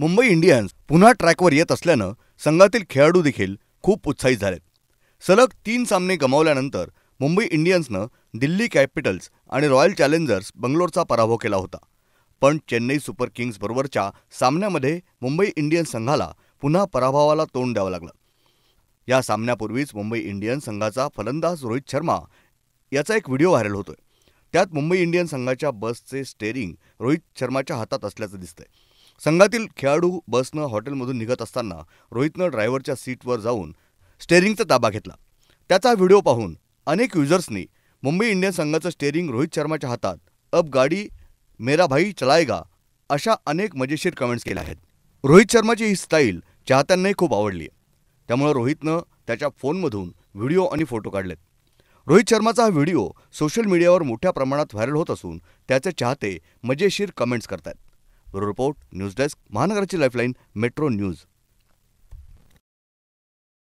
Mumbai Indians पुन्हा ट्रॅकवर येत असल्यानं संघातील खेळाडू देखील खूप उत्साहित झालेत सलग तीन सामने गमावल्यानंतर मुंबई इंडियन्सनं दिल्ली कॅपिटल्स आणि रॉयल चॅलेंजर्स बंगलोरचा पराभव केला होता पण चेन्नई सुपर बरोबरच्या सामन्यामध्ये मुंबई इंडियन्स संघाला पुन्हा पराभवाला तोंड द्यावं लागलं या सामन्यापूर्वीच मुंबई इंडियन्स संघाचा फलंदाज रोहित शर्मा याचा एक व्हिडिओ व्हायरल होतोय त्यात मुंबई इंडियन्स संघाच्या बसचे स्टेअरिंग रोहित शर्माच्या हातात असल्याचं दिसतंय संघातील खेळाडू बसनं हॉटेलमधून निघत असताना रोहितनं ड्रायव्हरच्या सीटवर जाऊन स्टेअरिंगचा ताबा घेतला त्याचा व्हिडिओ पाहून अनेक युजर्सनी मुंबई इंडियन्स संघाचं स्टेअरिंग रोहित शर्माच्या हातात अब गाडी मेरा भाई चलायगा अशा अनेक मजेशीर कमेंट्स केल्या आहेत रोहित शर्माची ही स्टाईल चाहत्यांनाही खूप आवडली त्यामुळं रोहितनं त्याच्या फोनमधून व्हिडिओ आणि फोटो काढलेत रोहित शर्माचा हा व्हिडिओ सोशल मीडियावर मोठ्या प्रमाणात व्हायरल होत असून त्याचे चाहते मजेशीर कमेंट्स करतात ब्युरो रिपोर्ट न्यूज डेस्क महानगराची लाईफलाईन मेट्रो न्यूज